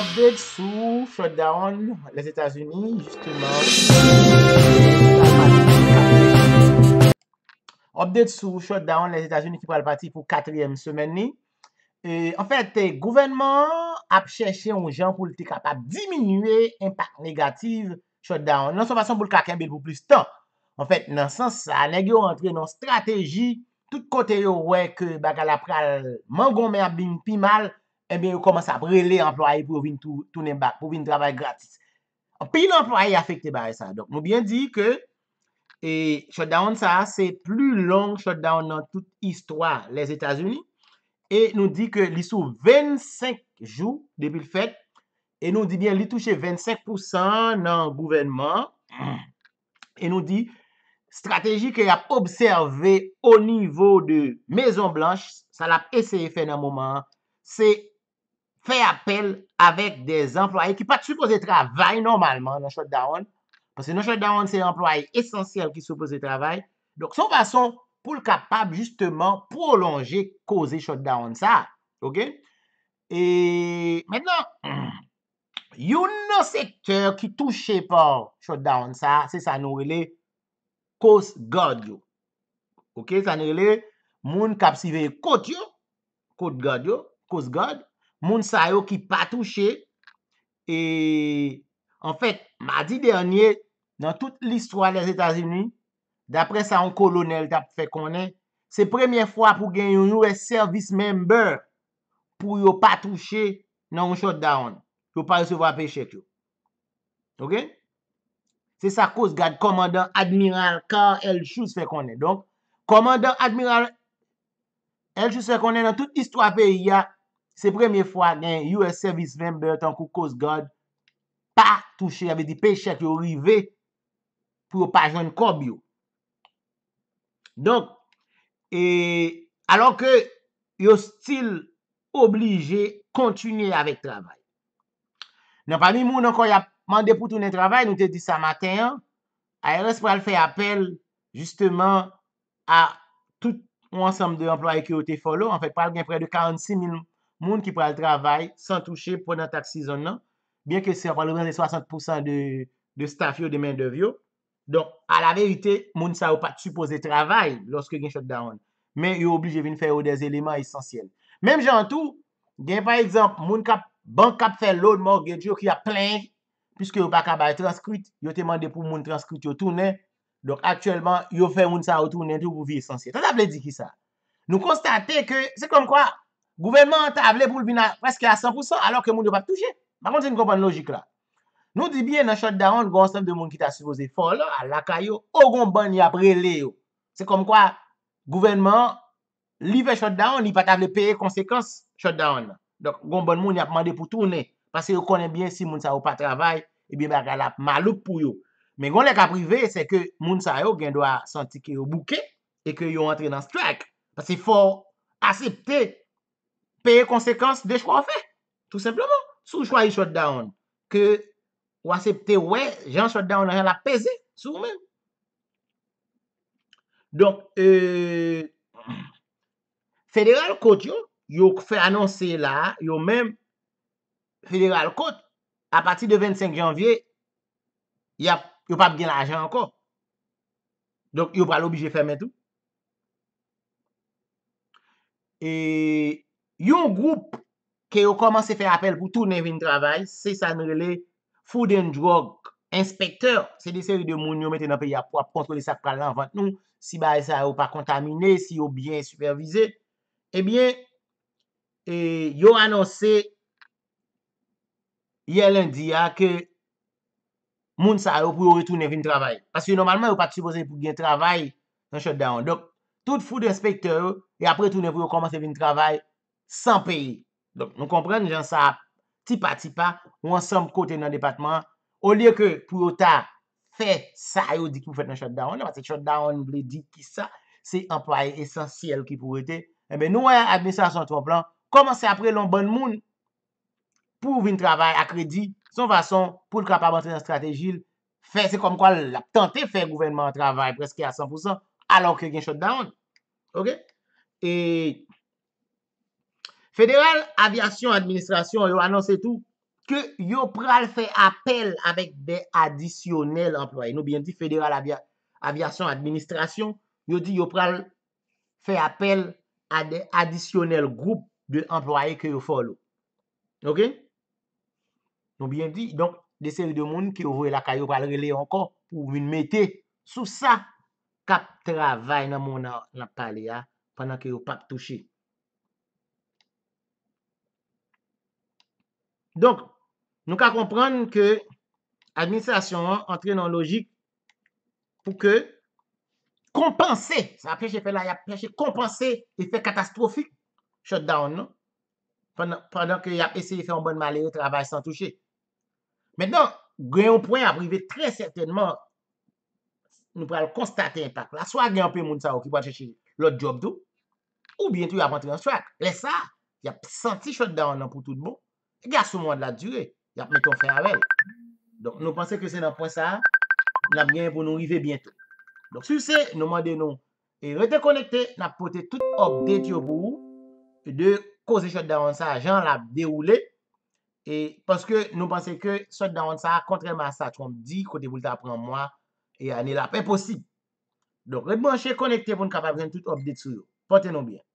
Updates ou shutdown les Etats-Unis Justement Updates ou shutdown les Etats-Unis ki pral pati pou katryem semen ni En fète, gouvernement ap chèche ou jan pou l'te kapap diminue impact negatif Shutdown, nan son fason pou l'kake bil pou plus tan En fète, nan sens, anè gyo rentre nan strateji Tout kote yo wèk bakal ap pral man gomè abin pi mal e eh bin yo koman sa brele employe pou win tounen bak, pou win drabay gratis. An pi l'employe ya fekte ba e sa. Donk nou bin di ke e shotdown sa, se plu long shotdown nan tout istwa les Etats-Unis, e nou di ke li sou 25 jou debil fet, e nou di bin li touche 25% nan gouvenman, e nou di, strategi ke ap observe au nivou de Maison Blanche, sa la ap eseye fe nan mouman, se fè apel avèk des employè ki pa t'supose travay normalman nan shot down. Pase nan shot down, se employè esensyèl ki s'upose travay. Dok, son vason pou l'kapab justeman prolonger koze shot down sa. Ok? E, mètenan, yon nan se kèr ki touche pa shot down sa, se sa nou wèle kos god yo. Ok? Sa nou wèle, moun kap sive kot yo, kot god yo, kos god yo, moun sa yo ki pa touche, e, en fèt, madi dernyè, nan tout l'histoire les Etats-Unis, d'apre sa yon kolonel ta pou fè konè, se premiè fwa pou gen yon yore servis member, pou yo pa touche nan yon shot down, pou pa yosevo apè chèk yo. Ok? Se sa kous gade komandant admiral Karl L. Schuss fè konè. Don, komandant admiral L. Schuss fè konè nan tout l'histoire fè yò, se premye fwa nan U.S. Service Member tankou cause God pa touche avè di pechèk yo rive pou yo pajon kòb yo. Donk, e, alon ke yo stil oblige kontinye avèk travay. Nan pami moun ankon ya mande pou tout nan travay, nou te di sa maten, a RS pral fè apel justeman a tout moun ansam de employe ki yo te folo, an fè pral gen pral de 46.000 moun ki pral travay, san touche ponan tak si zon nan, bien ke se pral oumen de 60% de staf yo de men dev yo, don a la verite, moun sa ou pa tupose travay, loske gen shot down, men yo oblije vin fè ou des eleman esensyel. Menm jan tou, gen par exemple, moun kap, bank kap fè loun moun gèdjou ki a plenj, piske yo pa kabal transkwit, yo te mande pou moun transkwit yo tounen, don aktyelman, yo fè moun sa ou tounen touk ou vi esensyel. Nou konstate ke, se kon kwa, Gouvenman ta avle pou lbina preske a 100% alor ke moun yo pa touche. Bakon, se yon kompon logik la. Nou di bie nan shot down, goun sep de moun ki ta suppose fol, alaka yo, o goun ban yap rele yo. Se kom kwa, gouvenman, li ve shot down, li pa ta avle peye konsekans, shot down. Dok, goun ban moun yap mande pou toune. Pase yo konen bie si moun sa yo pa travay, e bie baka la malup pou yo. Men goun le ka prive, se ke moun sa yo gen doa santi ki yo bouke, e ke yo entre nan strike. Pase for, asepte, peye konsekans de chwa ou fe. Tout sepleman. Sou chwa yi shot down. Ke ou asepte we, jan shot down an jan la peze sou ou men. Donk, eee... Euh, Federal Code yo, yo fè anonsé la, yo men, Federal Code, a pati de 25 janvye, yo pa pgen ajan ankon. Donk, yo pral obije fè men tou. Eee... Yon group ke yo komanse fè apel pou toune vin travay, se sa mrele food and drug inspektor, se de seri de moun yo mette nan pe ya pou apontole sak pral nan vant nou, si baye sa yo pa kontamine, si yo bien supervise, ebyen, eh e, yo anonse yel an dia ke moun sa yo pou yo retoune vin travay. Asi yo normalman yo pa tupose pou gen travay nan shot down. Dok, tout food inspektor yo, e apre toune pou yo komanse vin travay, San peyi. Don, nou kompren, nou jan sa tipa-tipa, ou ansam kote nan depatman, ou liye ke pou yotan, fe sa yo di ki pou fet nan shot-down, anwa se shot-down, ou liye di ki sa, se empay esensyel ki pou ete, ebe nou a adnesan san ton plan, komanse apre lon bon moun, pou vin travay akredi, son fason, pou l'kapabante nan stratejil, fe, se kom kwa la ptante fe gouvenman travay preske a 100%, alon ke gen shot-down. E, Fèderal avyasyon administrasyon yo anons etou ke yo pral fè apel avèk dè adisyonel employe. Nou bien di fèderal avyasyon administrasyon yo di yo pral fè apel a dè adisyonel groupe dè employe ke yo folo. Ok? Nou bien di, donk, de sèri de moun ki yo vwe la ka yo pral rele ankon ou min metè sou sa kap travay nan moun la pali a, panan ke yo pap touche. Donk nou ka kompran ke administrasyon an entre nan logik pou ke kompense, sa apreche kompense efek katastrofik shot down nan pandan ke ap eseye fe yon bon mal e yon travaj san touche men donk gwen yon pwen aprive tre certainman nou pral konstate etak la swa gwen anpe moun sa wak yon patreche lot job do ou bientou yon ap rente yon swak lesa yon ap senti shot down nan pou tout bon Gya souman la dure, yap meton fè avel. Don nou panse ke se nan pon sa, nam gen pou nou rive bientot. Don sou se, nou mande nou, e rete konekte, nap pote tout obdet yo bou, de kose chot da wansa jan la deroule, e paske nou panse ke chot da wansa kontreman sa, chonm di, kote pou lta pran mwa, e ane la pe posib. Don rebanche konekte pou nou kapap gen tout obdet sou yo, pote nou bien.